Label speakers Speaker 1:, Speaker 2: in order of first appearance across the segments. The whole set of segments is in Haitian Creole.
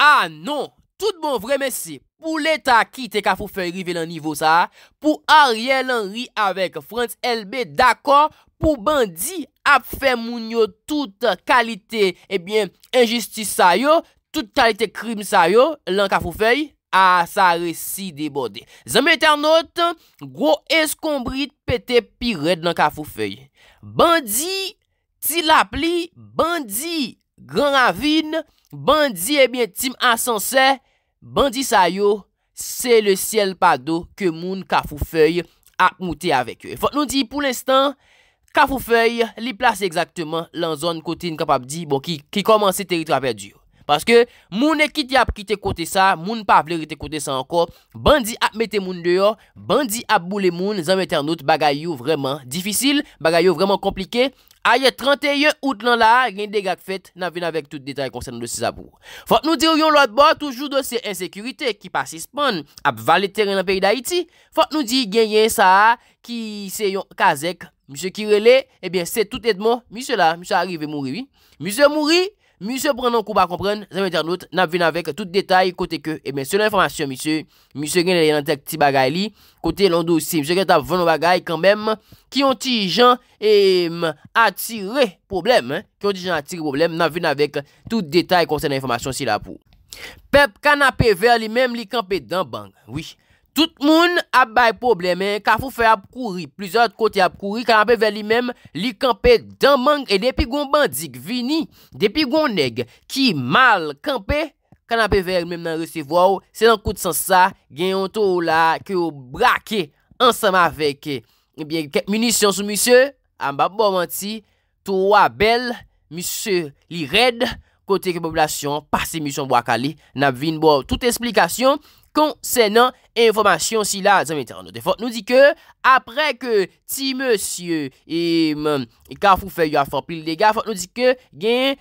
Speaker 1: Ah non, tout bon vremen si, pou leta ki te kafou fey rive lan nivo sa, pou a rye lan ri avek Frantz LB dako, pou bandi ap fe moun yo tout kalite ebyen eh enjistis sayo, tout kalite krim sayo lan kafou fey, ah, a sa resi de bode. Zanme eternote, gro eskombrit pete pi red lan kafou fey. Bandi, ti la pli, bandi. Gran avin, bandi ebyen eh tim asanse, bandi sayo, se le siel pado ke moun kafou fey ap mouti avek yo. E fote nou di pou l'instant, kafou fey li plase exakteman lan zon kote in kap ap di, bon ki komanse teritrape di yo. Paske moun e kiti ap kite kote sa, moun pa vlerite kote sa anko, bandi ap mette moun deyo, bandi ap boule moun, zan mette anot bagay yo vreman difisil, bagay yo vreman komplike. Aye 31 out lan la, gen degak fet nan vina vek tout detay konsen nan dosis abou. Fote nou di yon lot bo, toujou dosis ensekurite ki pasispan ap vale teren nan peri da iti. Fote nou di gen yen sa ki se yon kazek, msye kirele, ebyen eh se tout edmo, msye la, msye arrive mouri, msye mouri, Mise pren nan kou ba kompren, zan men ter not, nan ven avèk tout detay kote ke, e eh men, se nan informasyon, mise, mise gen nan yon tek ti bagay li, kote londo eh, si, mise gen tap ven nou bagay, kan bem, ki yon ti jan, e, atire, problem, eh, ki yon ti jan atire problem, nan ven avèk tout detay konse nan informasyon si la pou. Pep kan apè ver li, mem li kan apè dan bang, wish. Tout moun ap bay problemen, ka fou fè ap kouri, plizot kote ap kouri, kan apè ver li mèm, li kampe dan mank, e depi goun bandik, vini, depi goun neg, ki mal kampe, kan apè ver mèm nan resevwa ou, se nan koute san sa, gen yon tou la, ki ou brake, ansam avèk, ebyen, eh ke munisyon sou monsye, ambap bo manti, tou wabel, monsye li red, kote ki poplasyon, pasi monsyon bo akali, nan vini bo, tout esplikasyon, konsenan, e informasyon si la zanmèter anote. Fok nou di ke, apre ke ti monsye, e ka fou fe yon a fopil dega, fok nou di ke gen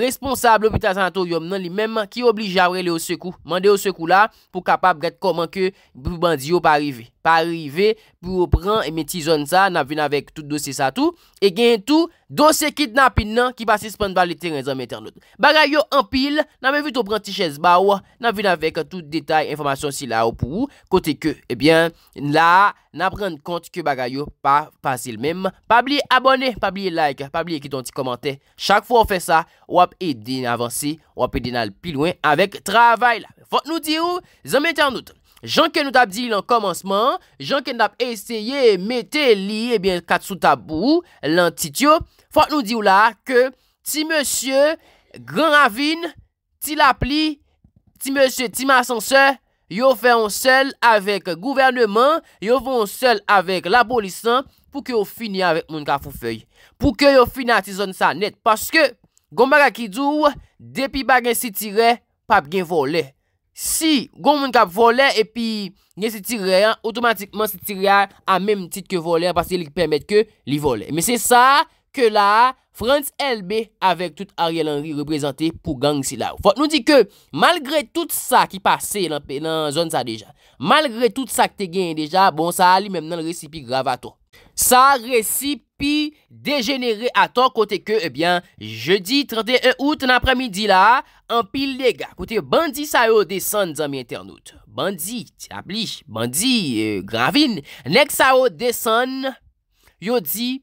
Speaker 1: responsable obita sanator yon nan li menman ki obli javre le o sekou, mande o sekou la pou kapab gat koman ke bou bandiyo pa rive. Pa rive pou ou pran e meti zon sa, nan vina vek tout dosi sa tou, e gen tout dosi kit nan pin nan ki pasi span bali teren zanmèter anote. Bagay yo an pil, nan menvi tou pran ti ches ba ou, nan vina vek tout detay informasyon si la ou pou ou, Kote ke, ebyen, la, na pren konti ke bagay yo pa pasil mem Pa bli abone, pa bli like, pa bli ekiton ti komante Chak fo ou fe sa, wap e din avansi, wap e din al pilouen, avek travay la Fote nou di ou, zanmete anout Janke nou tap di li lan komansman Janke nou tap eseye mette li, ebyen, katsou tabou lan tityo Fote nou di ou la, ke ti monsye, gran avin, ti la pli, ti monsye, ti ma sanse Yo fè an sel avèk gouvernement, yo fè an sel avèk l'abolisan pou kè yo fini avèk moun ka fou fèy. Pou kè yo fini atizan sa net. Paske, goun mbaga ki djou, depi bagen si tire, pap gen vole. Si goun moun ka vole epi gen si tire, otomatikman si tire an mèm tit ke vole. Paske li permet ke li vole. Me se sa ke la... Frans LB avek tout Ariel Henry reprezenté pou gang si la ou. Fote nou di ke, malgre tout sa ki pase nan zon sa deja. Malgre tout sa ki te gen deja, bon sa li mem nan resipi grav ato. Sa resipi degenere ato kote ke, ebyan, eh jeudi 31 out nan pramidi la, an pil lega. Kote, bandi sa yo desen zan mi internout. Bandi, ti apli, bandi, euh, gravin. Nek sa yo desen, yo di,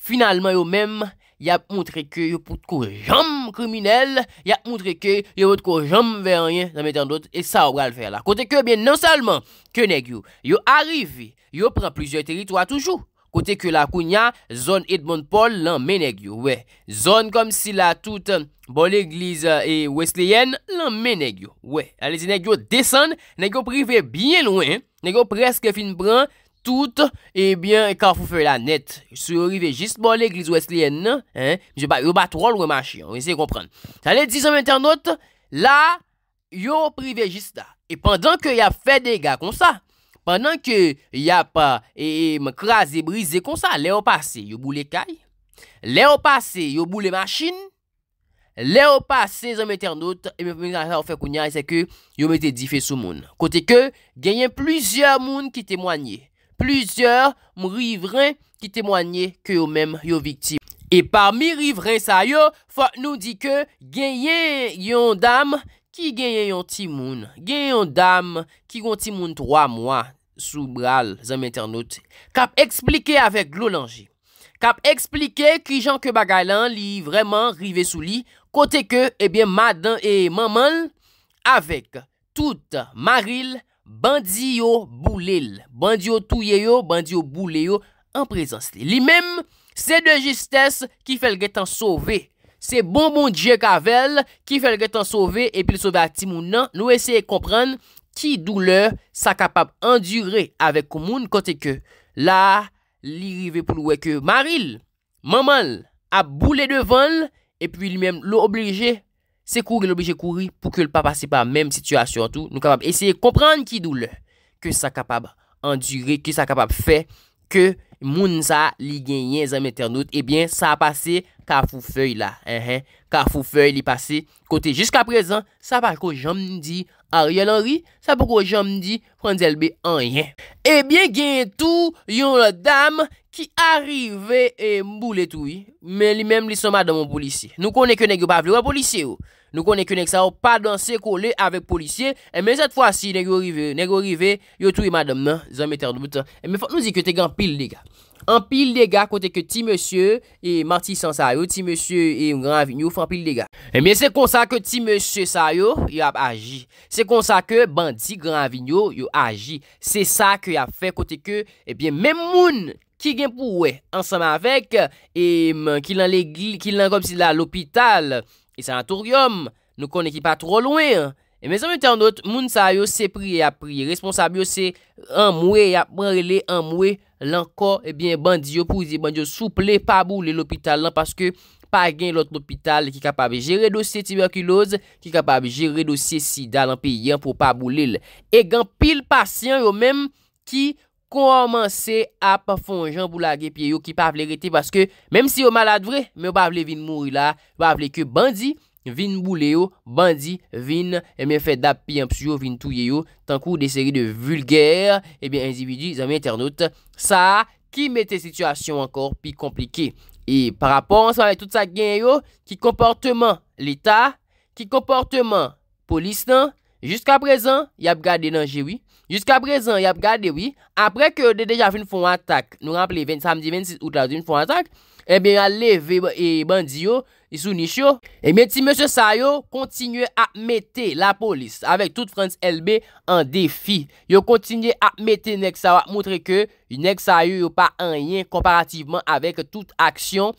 Speaker 1: finalman yo mem... y a montré que yo pour ko jam criminel, y a montré que yo pou ko jam vers rien, dans met d'autres et ça on va le faire là. Côté que bien non seulement que nèg yo, yo arrive, yo prend plusieurs territoires toujours. Côté que la Cunha, zone Edmond Paul, l'en meneg yo, ouais. Zone comme si la toute euh, bonne église euh, et wesleyenne, l'en meneg yo, ouais. allez nèg yo descend, nèg yo privé bien loin, nèg yo presque fin bran, Tout, ebyen, ka fwou fwe la net. Sou yon rivejist bon, l'Eglise Wesleyenne, nan? Yon batrol wè machi, yon. On yese yon komprende. Sa le di zon mwen ternote, la, yon rivejist da. E pandan ke yon fwe dega kon sa, pandan ke yon pa, e mkraze, brize kon sa, le yon pase, yon boule kay, le yon pase, yon boule machin, le yon pase, zon mwen ternote, e mwen fwe kounya, seke, yon mwen te dife sou moun. Kote ke, genyen plizye moun ki temwanye. pluzyor m rivren ki temwanyen ke yo menm yo viktime. E parmi rivren sa yo, fote nou di ke genye yon dam ki genye yon timoun. Genye yon dam ki yon timoun 3 mwa sou bral zanm internote. Kap eksplike avek glou lanji. Kap eksplike ki jan ke bagay lan li vreman rive sou li, kote ke ebyen eh madan e maman avek tout maril Bandi yo boule yo, bandi yo touye yo, bandi yo boule yo an prezans li. Li mem, se de jistes ki fel getan sove. Se bonbon diye kavel ki fel getan sove epil sove ati moun nan nou eseye kompran ki doule sa kapap endure avek moun kote ke la li rive pou nou eke. Maril, manman, ap boule devan epil li mem lou oblije moun. Se kouri nou beje kouri pou ke l pa pase pa mem situasyon tou nou kapab. Eseye komprende ki dou le. Ke sa kapab andire, ke sa kapab fe. Ke moun sa li genyen zanm internot. Ebyen eh sa pase ka fou fey la. Ka fou fey li pase kote. Jiska prezan sa pa ko jom di Ariel Henry. Sa po ko jom di Franz LB Anjen. Ebyen eh genyen tou yon dam ki arrive e mbou letoui. Men li menm li soma damon polisi. Nou konen ke negyo pa vlewa polisi yo. Nou konen ke nenk sa yo pa danse kole avèk polisye, e men zèt fwa si nenk yo rive, nenk yo rive, yo tou e madam nan, zan mèter doutan, e men fòp nou zik yo te gen pil dega. En pil dega kote ke ti monsye, e martisan sa yo, ti monsye e gran avinyo fòp pil dega. E men se konsa ke ti monsye sa yo, yo ap aji. Se konsa ke bandi gran avinyo yo aji. Se sa ke yo ap fè kote ke, e men moun ki gen pou we, ansanm avèk, e men ki nan lè gil, ki nan kom si la lopital, E sanatorium. Nou konen ki pa tro louen. E men san metan dot, moun sa yo se priye a priye. Responsabio se an mwe, an mwe lanko, ebyen bandi yo pouzi, bandi yo souple, pa boule l'opital lan, paske pa gen l'ot l'opital ki kapab jere dosye tuberkuloze, ki kapab jere dosye sida lan, pe yon pou pa boule l. E gen pil pasyen yo menm ki konwaman se ap fonjan boulage piye yo ki pa vle rete baske menm si yo malade vre, menm ba vle vin mou ila, ba vle ke bandi, vin bou le yo, bandi, vin, e menm fe dap piye an psujo, vin touye yo, tankou de seri de vulger, ebyen individu, zami internaute, sa ki mette situasyon ankor pi komplike. E par rapport anseman ve tout sa gen yo, ki komporteman l'Etat, ki komporteman polis nan, jusqu'a prezan, yap gade nan jewi, Jiska prezen, yap gadewi, apre ke yon de deja fin fon atak, nou rample 20 samdi 26 outlaz, fin fon atak, ebe eh yon leve e eh, bandiyo, e eh sou nishyo. Ebe ti monsen sayo, kontinye ap mette la polis, avek tout Frans LB, an defi. Yon kontinye ap mette nek sawa, moutre ke yon nek sayo yon pa anyen, komparativeman avek tout aksyon.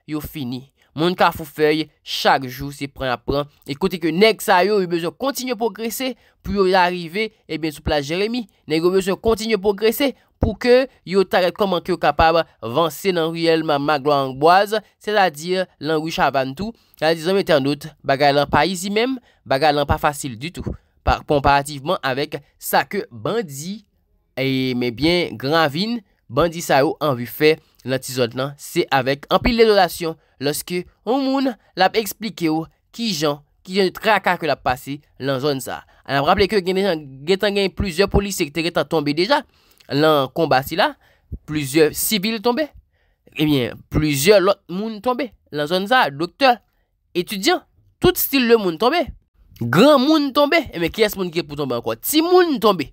Speaker 1: Yo fini, moun ka fou fey, chak jou se pren apren, ekote ke nek sa yo yo bezon kontinye progresen, pou yo yarive, e ben soupla Jeremie, nek yo bezon kontinye progresen, pou ke yo tarek koman ki yo kapab vansen nan riyelman maglo anboaz, se la dir lan wich avan tou, kan dizon meten not, bagay lan pa izi mem, bagay lan pa fasil du tou, komparativeman avek sa ke bandi, e eh, men bien gravine, Bandi sa yo anvi fe lantizot nan, se avek anpil de zonasyon, loske yon moun lap explike yo ki jan, ki jan de traka ke lap pase lan zon sa. An ap rappele ke gen ten gen yon plizye polisek te gen ten tombe deja, lan komba si la, plizye sibil tombe, e eh myen plizye lot moun tombe, lan zon sa, doktor, etudyan, tout stil le moun tombe, gran moun tombe, e myen kyes moun gen pou tombe an kwa, ti moun tombe,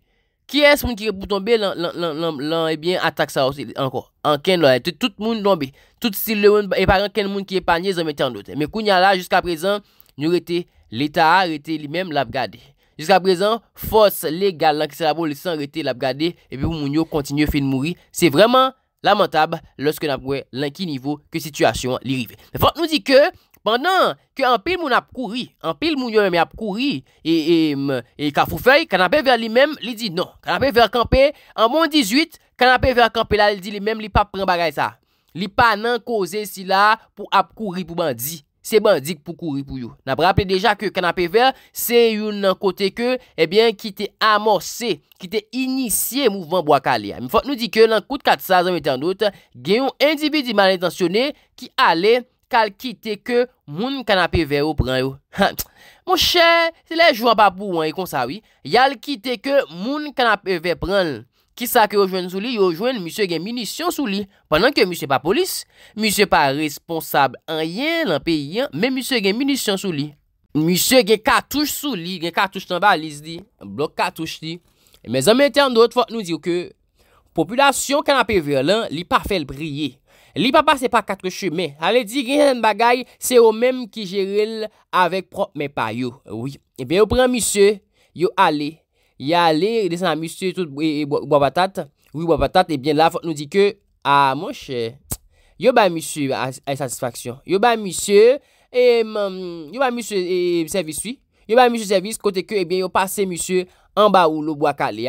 Speaker 1: Ki es moun ki repoutonbe lan, lan, lan, lan, lan, lan, ebyen atak sa osi anko. Anken la, ete tout moun donbe. Tout sil le onbe, e par anken moun ki epanyez, an mette an do te. Mwen kon ya la, jisk ap rezan, nou rete, leta a rete li menm la ap gade. Jisk ap rezan, fos legal, lan ki se la bon lise an rete la ap gade, ebyen moun yo kontinye fene mouri. Se vreman lamentab, leske nan wè lankin nivou, ke situasyon li rive. Men fote nou di ke... Pendan ke anpil moun ap kouri, anpil moun yon yon ap kouri e kafou mm, fey, kanapè ver li men li di non. Kanapè ver kanpe, anpil moun 18, kanapè ver kanpe la li di li men li pa pren bagay sa. Li pa nan koze si la pou ap kouri pou bandi. Se bandi pou kouri pou yon. Nap rappele deja ke kanapè ver, se yon nan kote ke, ebyen eh ki te amorse, ki te inisye mouvman bo akali. Mi fote nou di ke, nan koute 400 anmite an dout, gen yon individi man etansyone ki ale... kal kite ke moun kanapè vè ou pran ou. Ha, mou chè, se lè jouan pa pou an e konsa wè, yal kite ke moun kanapè vè pran lè. Kisa ke yojwen sou li, yojwen moussè gen munisyon sou li. Panan ke moussè pa polis, moussè pa responsab an yen an pe yen, men moussè gen munisyon sou li. Moussè gen katouche sou li, gen katouche tan ba alis di, blok katouche di. E Me zanmète an dòt fòt nou diw ke, populasyon kanapè vè lan li pa fèl briye. Li papa se pa katre cheme. Ale di gen bagay, se yo menm ki jerele eh avek prop men pa yo. E ben yo pren misye, yo ale. Eh ah, yo ale, desen a misye tout wapatat. Ou wapatat, e ben la fote nou di ke a monshe, yo ba misye a insatisfaksyon. Yo ba misye e m... yo ba misye e serviswi. Yo ba misye servis kote ke e ben yo pase misye an ba ou lo wakale.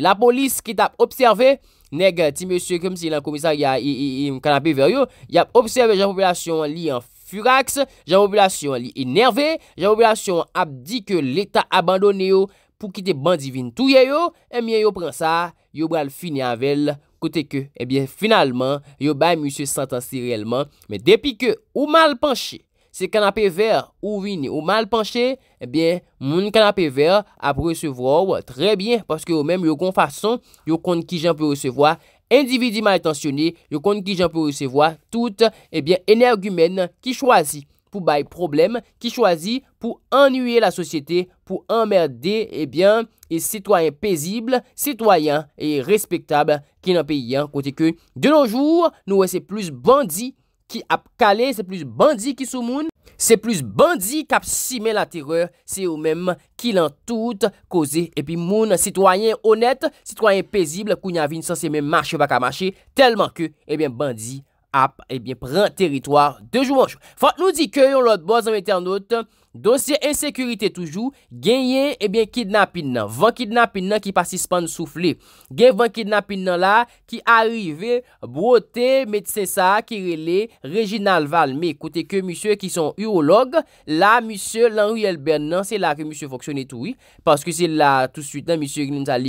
Speaker 1: La polis ki tap observe Neg ti monsye kem si lan komisar ya im kan api ver yo, yap observe jan popolasyon li an furaks, jan popolasyon li enerve, jan popolasyon ap di ke leta abandone yo pou kite bandivin touye yo, emye yo pren sa, yo bral fini avel, kote ke, ebyen, finalman, yo bay monsye santansi reyelman, me depi ke ou mal panche. se kanapè ver ou win ou mal panche, ebyen, eh moun kanapè ver ap resevwa ou trebyen, paske ou menm yo kon fason, yo kon ki jan pe resevwa, endividi mal tensione, yo kon ki jan pe resevwa, tout, ebyen, eh energu men, ki chwazi pou baye problem, ki chwazi pou anuye la sosyete, pou emmerde, ebyen, eh e sitwayen pezible, sitwayen e respektable, ki nan pe yon kote ke, de noujou, nou wese plus bandi, Ki ap kale, se plus bandi ki sou moun, se plus bandi kap simen la teror, se ou menm ki lan tout koze. Epi moun, sitwayen onet, sitwayen pezible, kou nyavine san se menm mache baka mache, telman ke, ebyen eh bandi. ap, ebyen, eh pran teritoar de Joumanjou. Fote nou di kè yon lot boz an metè an not, donse ensekurite toujou, genye, ebyen, eh kidnapin nan, van kidnapin nan ki pasispan soufli. Gen van kidnapin nan la, ki arrive, brote, metse sa, kirele, regina al val. Me, kote ke misye ki son urolog, la misye, lan riyel ben non, nan, se la ke misye foksyon etoui, paske se la tout suitan, misye,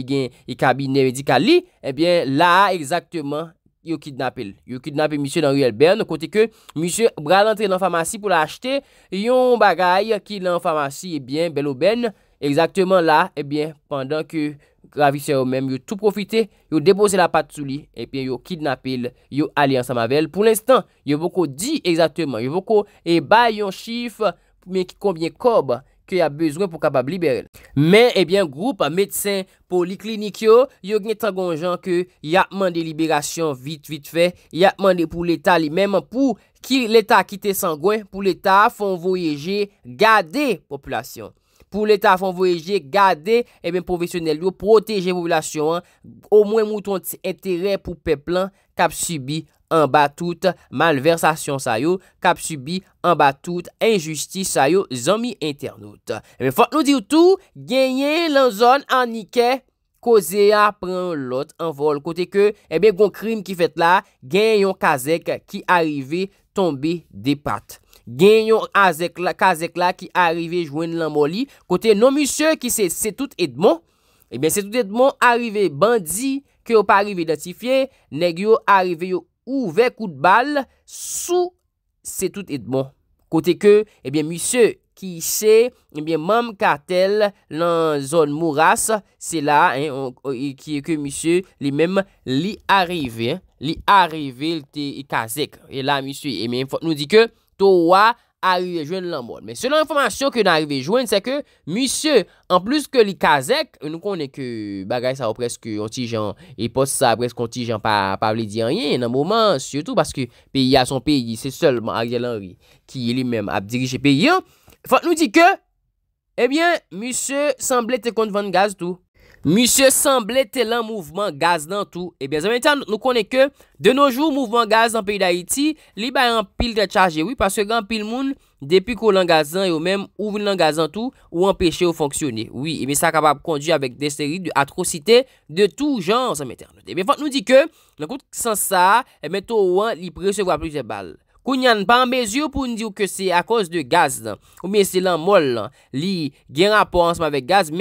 Speaker 1: gen y kabine edi kal li, ebyen, la exactement Yo kidnapil, yo kidnapil msye Daniel Bern, kote ke msye bral antre nan famasy pou la achete, yon bagay ki nan famasy, ebyen, bel ou ben, exaktemen la, ebyen, pandan ke gravisyon ou men, yo tou profite, yo depose la pat sou li, ebyen, eh yo kidnapil, yo aliyan sa mavel. Pou l'instant, yo voko di exaktemen, yo voko ebay yon chif, mwen ki konbyen kob, ke y a bezwen pou kabab liberel. Men, ebyen, eh group a medsen pou li klinik yo, yo gne tangon jan ke y a apman de liberasyon vit, vit fe, y a apman de pou l'Etat li menman pou ki l'Etat a kite sangwen, pou l'Etat a fon voyege gade populasyon. Pou l'Etat a fon voyege gade, ebyen, eh profesyonel yo, proteje populasyon, ou mwen mouton ti entere pou peplan kab subi an batout, malversasyon sayo, kapsubi, an batout, enjusti, sayo, zomi internout. Ebe, fote nou diw tout, genyen lan zon anike, kozea pren lot an vol. Kote ke, ebe, gon krim ki fet la, genyon kazek ki arrive tombe depat. Genyon kazek la ki arrive jwen lan moli, kote non misye ki se tout edmon, ebe, eh se tout edmon arrive bandi, ke ou pa arrive datifiye, negyo arrive yo Ouve kout bal sou se tout et bon. Kote ke, ebyen, eh misye ki se, ebyen, eh mam katel lan zon moras. Se la, eh, e, ki ke misye, li mem li arive. Li arive te kazek. E la, misye, ebyen, nou di ke, towa... ariye jwen lan moun. Men, se lan informasyon ke nan ariye jwen, se ke, misyo, an plus ke li kazek, nou konen ke bagay sa ou preske ontijan, e pos sa preske ontijan, pa pale di anye, nan mouman, sio tou, paske peyi a son peyi, se sol man ariye lan ri, ki ye li men ap dirije peyi an, fote nou di ke, ebyen, misyo, sanble te kont van gaz tou, Mise semblè tè lan mouvman gaz nan tou. E eh bè zanmè tan nou konè ke de noujou mouvman gaz nan peyi d'Haïti li bè yon pil de chajè. Oui, paske yon pil moun depi ko lan gaz nan yo mèm ouvne lan gaz nan tou ou empèche eh eh ou fonksyonè. Oui, e mè sa kapab kondi avèk de stérik, de atrocité, de tou jan zanmè tan. E bè fòt nou di ke, nan kout san sa, e mè tou wan li presevwa plouze bal. Kou nyan, pan mè zyo pou ndi ou ke se a kos de gaz nan. Ou mè se lan mol lan, li gen rapor ansman avèk gaz,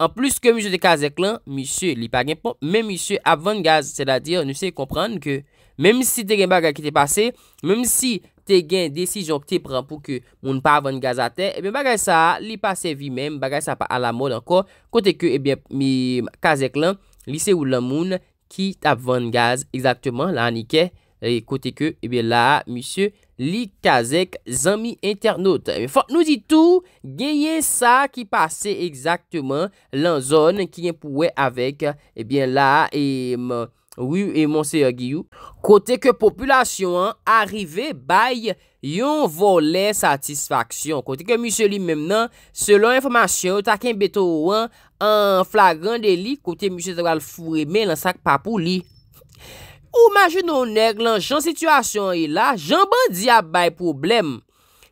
Speaker 1: An plus ke mi se de kazek lan, mi se li pa gen pou, men mi se avan gaz. Eh se la dir, nou se kompran ke, menm si te gen bagay ki te pase, menm si te gen desi jok te pran pou ke moun pa avan gaz a te, ebe bagay sa li pase vi menm, bagay sa pa ala mod anko, kote ke ebe mi kazek lan, li se ou lan moun ki avan gaz. Eksaktman, la anike, e kote ke ebe la, mi se... Li kazek zanmi internot. Fote nou di tou, genye sa ki pase exaktman lan zon ki yon pouwe avek. Ebyen eh la, e, e monser Giyou. Kote ke populasyon an, arive bay yon volen satisfaksyon. Kote ke misye li memnan, selon informasyon, taken beto an, an flagran de li. Kote misye ta wale fureme lan sak papou li. Ou majin nou neg lan jan situasyon e la, jan bandi ap bay problem.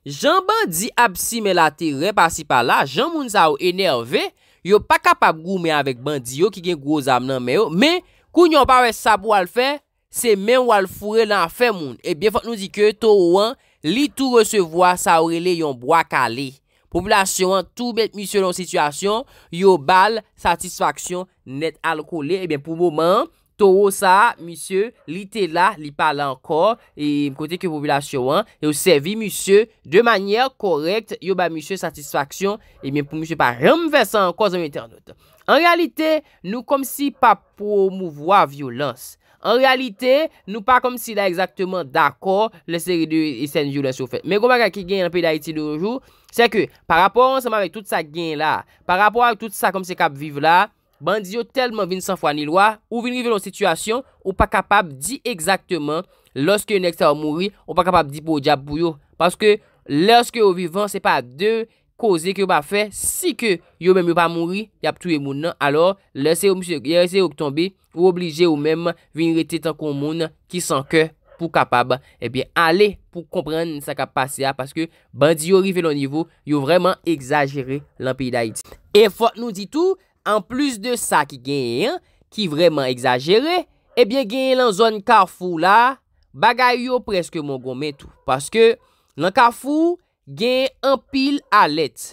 Speaker 1: Jan bandi ap si me la teren pa si pa la, jan moun sa ou enerve, yo pa kapap goume avèk bandi yo ki gen gwo zam nan me yo, men, kou nyon pa wè sab wòl fè, se men wòl fure lan fè moun. Ebyen, fòt nou di ke, to ou an, li tou resevoa sa ou re le yon bwa kale. Populasyon an tou bet misyon an situasyon, yo bal satisfaksyon net al kolè. Ebyen, pou moun man, To ou sa, misye, li te la, li pa la ankor, e mkote ke popilasyon an, e ou servi misye, de manyer korekt, yo ba misye satisfaksyon, e mwen pou misye pa remve sa ankor zonye te anotan. En realite, nou kom si pa pou mouvoa violans. En realite, nou pa kom si la exakteman d'akor le seri de SNJ ou la soufè. Men komak a ki gen anpe la iti dojou, se ke, pa rapor anseman vek tout sa gen la, pa rapor anseman vek tout sa kom se kap vive la, Bandi yo telman vin san fwa nilwa Ou vin rive lon sitwasyon Ou pa kapab di ekzaktman Lorske yon ekta ou mouri Ou pa kapab di pou diap pou yo Paske lerske yo vivan se pa de Koze ki yo pa fe Si ke yo menm yo pa mouri Yap touye moun nan Alors lese yo mouche Yarese yo ktombe Ou oblije yo menm Vin rete tankou moun Ki san ke pou kapab Ebyen ale Pou komprende sa kapasyan Paske bandi yo rive lon nivou Yo vreman egzajere Lan piy da iti E fote nou di tou an plus de sa ki genyen, ki vreman exagere, ebyen eh genyen lan zon Karfou la, bagay yo preske mongon metou. Paske, lan Karfou, genyen an pil alet,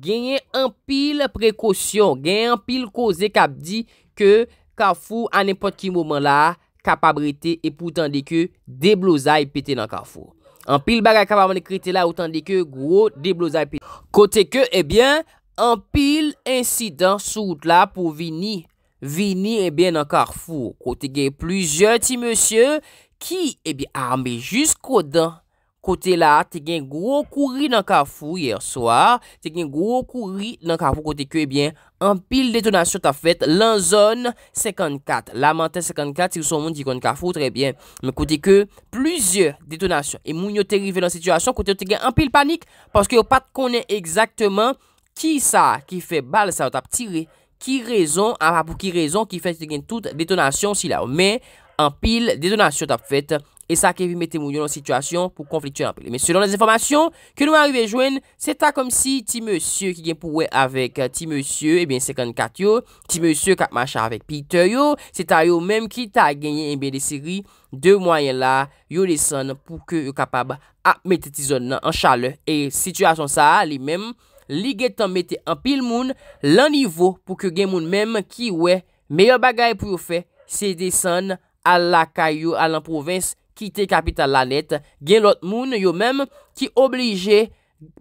Speaker 1: genyen an pil prekosyon, genyen an pil koze kap di, ke Karfou an epot ki mouman la, kapabrite epoutan deke, deblozay pete lan Karfou. An pil bagay kapabrite la, epoutan deke, kote ke, ebyen, eh Anpil insidan sou la pou vini. Vini ebyen eh nan karfou. Kote gen pluzyon ti monsye. Ki ebyen eh arme jysk kodan. Kote la te gen gwo kouri nan karfou yer soar. Te gen gwo kouri nan karfou. Kote ke ebyen eh anpil detonasyon ta fet. Lan zon 54. La mantan 54. Si sou moun di kon karfou. Trebyen. Kote ke pluzyon detonasyon. E moun yo te rive nan sityasyon. Kote te gen anpil panik. Paske yo pat konen egzaktman. ki sa ki fe bal sa yo tap tire, ki rezon, apapou ki rezon, ki fe te gen tout detonasyon si la, ou men, an pil detonasyon tap fet, e sa ke vi mette moun yo nan sitwasyon, pou konfliktyon an pil. Men, selon nan informasyon, ke nou arive jwen, se ta kom si ti monsye ki gen pou we, avek eh, ti monsye, e ben 54 yo, ti monsye kap macha avek Peter yo, se ta yo menm ki ta genye eh enbe de seri, de mwayen la, yo lesan pou ke yo kapab, ap mette ti zon nan, an chal, e sitwasyon sa, li menm, Lige tan mette an pil moun, lan nivou pou ke gen moun menm ki we, meyo bagay pou yo fe, se desen al la kayo, al an provins, kite kapital lanet. Gen lot moun yo menm ki oblije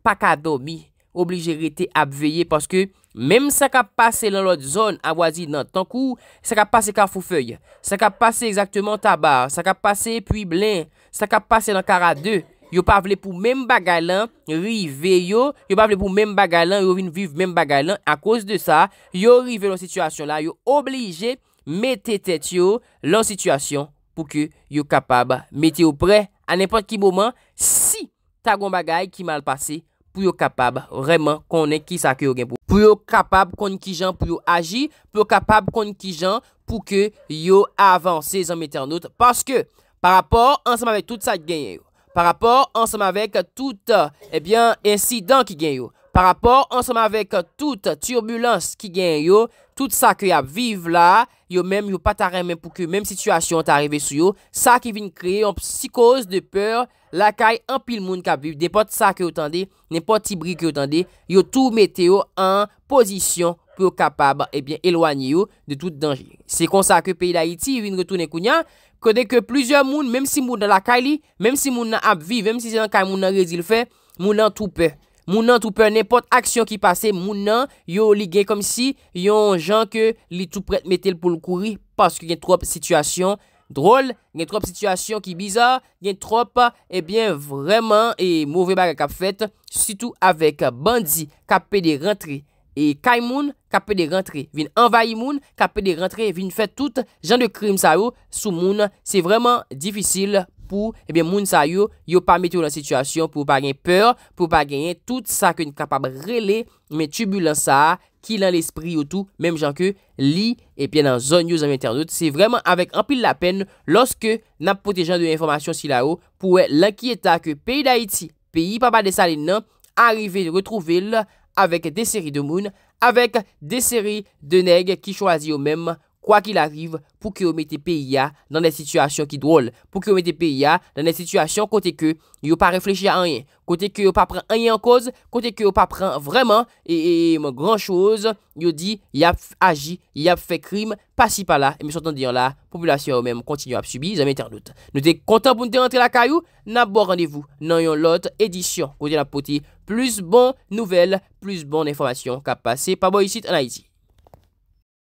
Speaker 1: pakadomi, oblije rete apveye, paske menm sa ka pase lan lot zon avwazi nan tankou, sa ka pase ka foufeye, sa ka pase exactement tabar, sa ka pase pui blen, sa ka pase nan kara dey. Yo pa vle pou men bagay lan, rive yo. Yo pa vle pou men bagay lan, yo vin viv men bagay lan. A kouse de sa, yo rive lan sitwasyon la. Yo oblije mette tet yo lan sitwasyon pou ke yo kapab mette yo pre. A nepan ki mouman, si ta gwen bagay ki mal pase, pou yo kapab. Vreman konen ki sa ke yo gen pou. Pou yo kapab konen ki jan pou yo aji. Pou yo kapab konen ki jan pou ke yo avanse zan mette an not. Paske, par apor, anseman ve tout sa genye yo. Par rapport, ansem avek tout, ebyen, eh insidan ki gen yo. Par rapport, ansem avek tout, turbulans ki gen yo, tout sa ki a vive la, yo menm yo patare menm pou ke menm situasyon ta arrive sou yo, sa ki vin kreye yon psikose de per, lakay an pil moun ka vive. Nenpot sa ki yo tende, nenpot i bri ki yo tende, yo tou mete yo an pozisyon pou yo kapab, ebyen, eh elwany yo de tout denje. Se kon sa ki peyi la iti, vin retounen kounya, Kode ke pluzyon moun, mem si moun nan lakay li, mem si moun nan ap viv, mem si zan kay moun nan rezil fe, moun nan toupe. Moun nan toupe, nipot aksyon ki pase, moun nan yo li gen kom si, yon jan ke li toupret metel pou l kouri, paske gen trop situasyon drol, gen trop situasyon ki bizar, gen trop, ebyen, eh vreman, e mouvre baga kap fet, sitou avek bandi kap pedi rentri, E kay moun, kape de rentre, vin envaye moun, kape de rentre, vin fet tout jan de krim sa yo sou moun. Se vreman difisil pou, ebyen eh moun sa yo, yo pa mete yo la sitwasyon pou pa gen peur, pou pa gen tout sa ke yon kapab rele, men tubulan sa, ki lan l'espri yo tou, menm jan ke li, ebyen eh nan zon yo zan vintan dot. Se vreman avek anpil la pen, loske nan pote jan de informasyon si la yo, pou we lanky eta ke peyi da iti, peyi pa ba de salen nan, arive de retrouvel la. avec des séries de Moon, avec des séries de Neg qui choisit au même kwa ki la rive pou ki yo mette PIA nan net situasyon ki drôle. Pou ki yo mette PIA nan net situasyon kote ke yo pa refleche a enyen. Kote ke yo pa pren enyen en koz, kote ke yo pa pren vreman, e, e mwen gran chouz, yo di, yap agi, yap fe krim, pasi pa la, e mwen sotan diyon la, populasyon yo menm kontinyon ap subi, zanmete an lout. Nou de kontan pou nou de rentre la kayou, nan bo randevou, nan yon lot edisyon kote la poti plus bon nouvel, plus bon informasyon kap pase. Pa bo yisit an a iti.